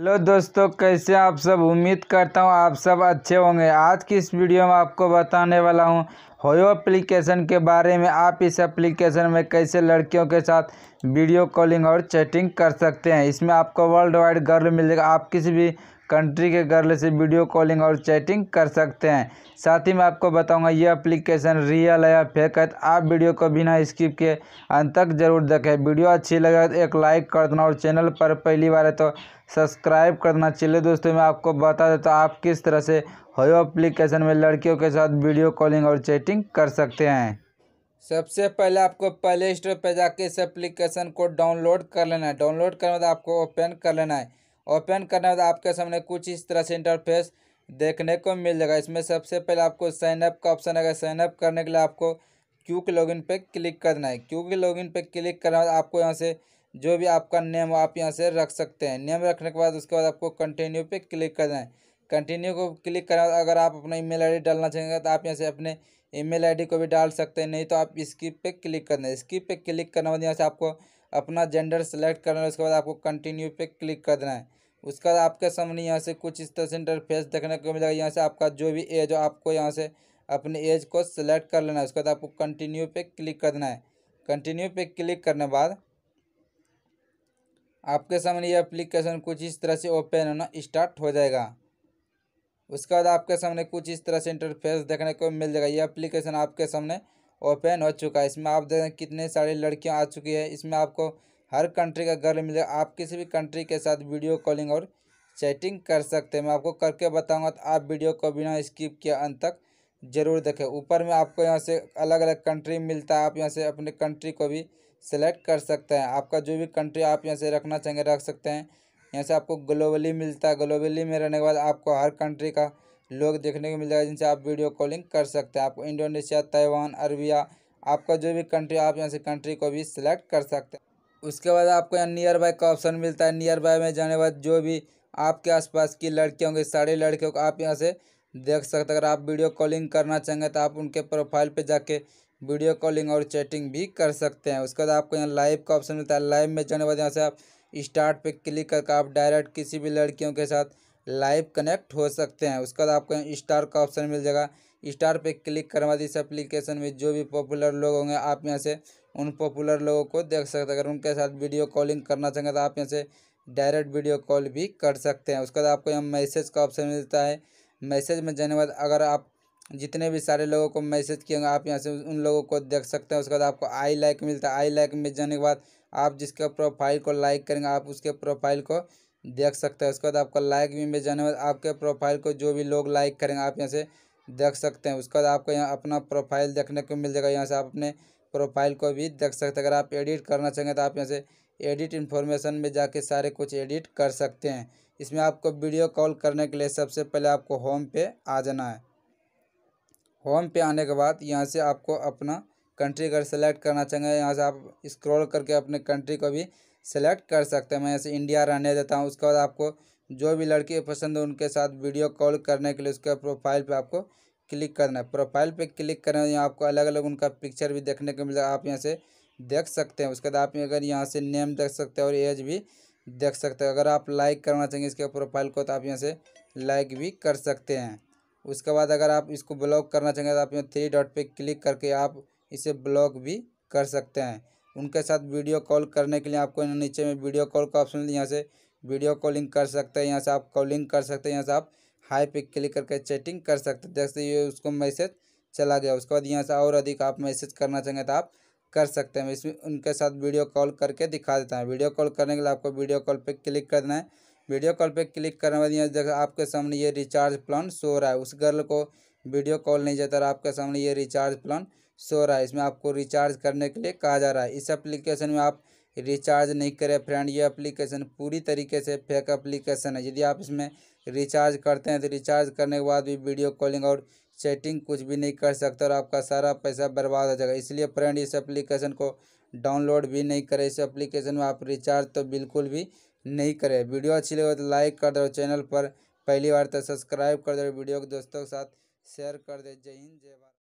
hello दोस्तों कैसे आप सब उम्मीद करता हूँ आप सब अच्छे होंगे आज की इस वीडियो में आपको बताने वाला हूँ होयो एप्लीकेशन के बारे में आप इस एप्लीकेशन में कैसे लड़कियों के साथ वीडियो कॉलिंग और चैटिंग कर सकते हैं इसमें आपको वर्ल्ड वाइड गर्ल मिलेगा आप किसी भी कंट्री के गर्ल से वीडियो कॉलिंग और चैटिंग कर सकते हैं साथ ही मैं आपको बताऊंगा ये एप्लीकेशन रियल है या फेक है तो आप वीडियो को बिना स्किप के अंत तक जरूर देखें वीडियो अच्छी लगे तो एक लाइक कर देना और चैनल पर पहली बार है तो सब्सक्राइब करना चलिए दोस्तों मैं आपको बता देता तो आप किस तरह से होयो एप्लीकेशन में लड़कियों के साथ वीडियो कॉलिंग और चैटिंग कर सकते हैं सबसे पहले आपको प्ले स्टोर पर जाके इस एप्लीकेशन को डाउनलोड कर लेना है डाउनलोड करने बाद आपको ओपन कर लेना है ओपन करने के बाद आपके सामने कुछ इस तरह से इंटरफेस देखने को मिल जाएगा इसमें सबसे पहले आपको साइनअप का ऑप्शन आएगा साइनअप करने के लिए आपको क्यू के लॉगिन पे क्लिक करना है क्यूक लॉगिन पे क्लिक करने के बाद आपको यहाँ से जो भी आपका नेम हो आप यहाँ से रख सकते हैं नेम रखने के बाद उसके बाद आपको कंटिन्यू पे क्लिक करना है कंटिन्यू को क्लिक करने के बाद अगर आप अपना ईमेल आईडी डालना चाहेंगे तो आप यहाँ से अपने ईमेल आईडी को भी डाल सकते हैं नहीं तो आप स्किप पे क्लिक करना है स्किप पे क्लिक करने के बाद यहाँ से आपको अपना जेंडर सेलेक्ट करना है उसके बाद आपको कंटिन्यू पे क्लिक करना है उसका आपके सामने यहाँ से कुछ इस तरह से इंटरफेस देखने को मिलेगा यहाँ से आपका जो भी एज हो आपको यहाँ से अपने एज को सिलेक्ट कर लेना है उसके बाद आपको कंटिन्यू पे क्लिक करना है कंटिन्यू पे क्लिक करने बाद आपके सामने ये एप्लीकेशन कुछ इस तरह से ओपन होना स्टार्ट हो जाएगा उसके बाद आपके सामने कुछ इस तरह से इंटरफेस देखने को मिल जाएगा ये एप्लीकेशन आपके सामने ओपन हो चुका है इसमें आप देखें कितने सारी लड़कियाँ आ चुकी है इसमें आपको हर कंट्री का गर्ल मिलेगा आप किसी भी कंट्री के साथ वीडियो कॉलिंग और चैटिंग कर सकते हैं मैं आपको करके बताऊंगा तो आप वीडियो को बिना स्किप किए अंत तक ज़रूर देखें ऊपर में आपको यहाँ से अलग अलग कंट्री मिलता है आप यहाँ से अपने कंट्री को भी सेलेक्ट कर सकते हैं आपका जो भी कंट्री आप यहाँ से रखना चाहेंगे रख सकते हैं यहाँ से आपको ग्लोबली मिलता है ग्लोबली में रहने के बाद आपको हर कंट्री का लोग देखने को मिल जाएगा जिनसे आप वीडियो कॉलिंग कर सकते हैं आपको इंडोनेशिया ताइवान अरबिया आपका जो भी कंट्री आप यहाँ से कंट्री को भी सिलेक्ट कर सकते हैं उसके बाद आपको यहाँ नियर बाय का ऑप्शन मिलता है नियर बाय में जाने बाद जो भी आपके आसपास की लड़कियों के सारे लड़कियों को आप यहाँ से देख सकते अगर आप वीडियो कॉलिंग करना चाहेंगे तो आप उनके प्रोफाइल पर जाके वीडियो कॉलिंग और चैटिंग भी कर सकते हैं उसके बाद आपको यहाँ लाइव का ऑप्शन मिलता है लाइव में जाने बाद यहाँ से आप स्टार्ट पर क्लिक करके आप डायरेक्ट किसी भी लड़कियों के साथ लाइव कनेक्ट हो सकते हैं उसके बाद आपको यहाँ स्टार का ऑप्शन मिल जाएगा स्टार पे क्लिक करवा दी इस एप्लीकेशन में जो भी पॉपुलर लोग होंगे आप यहाँ से उन पॉपुलर लोगों को देख सकते हैं अगर उनके साथ वीडियो कॉलिंग करना चाहेंगे तो आप यहाँ से डायरेक्ट वीडियो कॉल भी कर सकते हैं उसके बाद आपको यहाँ मैसेज का ऑप्शन मिलता है मैसेज में जाने के बाद अगर आप जितने भी सारे लोगों को मैसेज किए आप यहाँ से उन लोगों को देख सकते हैं उसके बाद आपको आई लाइक मिलता है आई लाइक में जाने के बाद आप जिसके प्रोफाइल को लाइक करेंगे आप उसके प्रोफाइल को देख सकते हैं उसके बाद आपका लाइक भी में जाने के बाद आपके प्रोफाइल को जो भी लोग लाइक करेंगे आप यहाँ से देख सकते हैं उसके बाद आपको यहाँ अपना प्रोफाइल देखने को मिल जाएगा यहाँ से आप अपने प्रोफाइल को भी देख सकते हैं अगर आप एडिट करना चाहेंगे तो आप यहाँ से एडिट इन्फॉर्मेशन में जाके सारे कुछ एडिट कर सकते हैं इसमें आपको वीडियो कॉल करने के लिए सबसे पहले आपको होम पे आ जाना है होम पे आने के बाद यहाँ से आपको अपना कंट्री अगर सेलेक्ट करना चाहेंगे यहाँ से आप स्क्रॉल करके अपने कंट्री को भी सेलेक्ट कर सकते हैं मैं यहाँ से इंडिया रहने देता हूँ उसके बाद आपको जो भी लड़की पसंद है उनके साथ वीडियो कॉल करने के लिए उसके प्रोफाइल पे आपको क्लिक करना है प्रोफाइल पे क्लिक करें यहाँ आपको अलग अलग उनका पिक्चर भी देखने को मिलेगा आप यहाँ से देख सकते हैं उसके बाद आप अगर यहाँ से नेम देख सकते हैं और एज भी देख सकते हैं अगर आप लाइक करना चाहेंगे इसके प्रोफाइल को तो आप यहाँ से लाइक भी कर सकते हैं उसके बाद अगर आप इसको ब्लॉक करना चाहेंगे तो आप यहाँ थ्री डॉट पर क्लिक करके आप इसे ब्लॉक भी कर सकते हैं उनके साथ वीडियो कॉल करने के लिए आपको नीचे में वीडियो कॉल का ऑप्शन यहाँ से वीडियो कॉलिंग कर सकते हैं यहाँ से आप कॉलिंग कर सकते हैं यहाँ से आप हाई पे क्लिक करके चैटिंग कर सकते हैं जैसे ये उसको मैसेज चला गया उसके बाद यहाँ से और अधिक आप मैसेज करना चाहेंगे तो आप कर सकते हैं इसमें उनके साथ वीडियो कॉल करके दिखा देता है वीडियो कॉल करने के लिए आपको वीडियो कॉल पर क्लिक करना है वीडियो कॉल पर क्लिक करने के बाद यहाँ जैसे आपके सामने ये रिचार्ज प्लान शो रहा है उस गर्ल को वीडियो कॉल नहीं जाता आपके सामने ये रिचार्ज प्लान शो रहा है इसमें आपको रिचार्ज करने के लिए कहा जा रहा है इस एप्लीकेशन में आप रिचार्ज नहीं करें फ्रेंड ये एप्लीकेशन पूरी तरीके से फेक एप्लीकेशन है यदि आप इसमें रिचार्ज करते हैं तो रिचार्ज करने के बाद भी वीडियो कॉलिंग और चैटिंग कुछ भी नहीं कर सकते और आपका सारा पैसा बर्बाद हो जाएगा इसलिए फ्रेंड इस एप्लीकेशन को डाउनलोड भी नहीं करें इस एप्लीकेशन में आप रिचार्ज तो बिल्कुल भी नहीं करें वीडियो अच्छी लगे तो लाइक कर दो चैनल पर पहली बार तो सब्सक्राइब कर दो वीडियो के दोस्तों के साथ शेयर कर दे जय हिंद जय भारत